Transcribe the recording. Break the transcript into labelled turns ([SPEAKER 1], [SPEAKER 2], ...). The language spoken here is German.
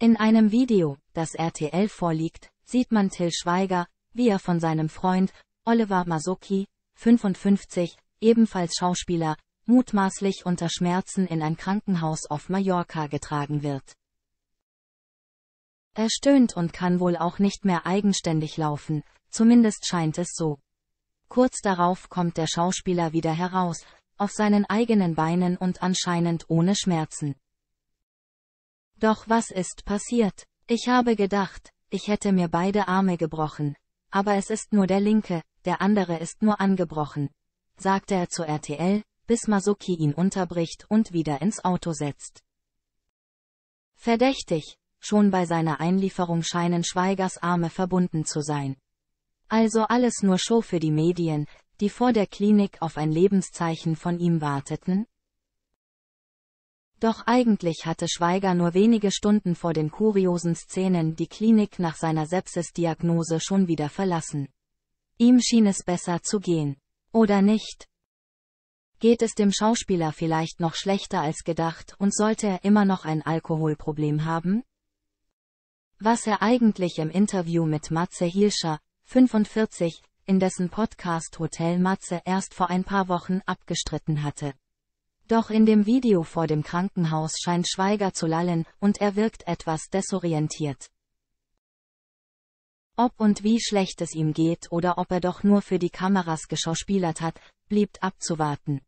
[SPEAKER 1] In einem Video, das RTL vorliegt, sieht man Till Schweiger, wie er von seinem Freund, Oliver Masoki, 55, ebenfalls Schauspieler, mutmaßlich unter Schmerzen in ein Krankenhaus auf Mallorca getragen wird. Er stöhnt und kann wohl auch nicht mehr eigenständig laufen, zumindest scheint es so. Kurz darauf kommt der Schauspieler wieder heraus, auf seinen eigenen Beinen und anscheinend ohne Schmerzen. Doch was ist passiert? Ich habe gedacht, ich hätte mir beide Arme gebrochen. Aber es ist nur der linke, der andere ist nur angebrochen, sagte er zu RTL, bis Masuki ihn unterbricht und wieder ins Auto setzt. Verdächtig, schon bei seiner Einlieferung scheinen Schweigers Arme verbunden zu sein. Also alles nur Show für die Medien, die vor der Klinik auf ein Lebenszeichen von ihm warteten? Doch eigentlich hatte Schweiger nur wenige Stunden vor den kuriosen Szenen die Klinik nach seiner Sepsis-Diagnose schon wieder verlassen. Ihm schien es besser zu gehen. Oder nicht? Geht es dem Schauspieler vielleicht noch schlechter als gedacht und sollte er immer noch ein Alkoholproblem haben? Was er eigentlich im Interview mit Matze Hilscher, 45, in dessen Podcast Hotel Matze erst vor ein paar Wochen abgestritten hatte. Doch in dem Video vor dem Krankenhaus scheint Schweiger zu lallen, und er wirkt etwas desorientiert. Ob und wie schlecht es ihm geht oder ob er doch nur für die Kameras geschauspielert hat, blieb abzuwarten.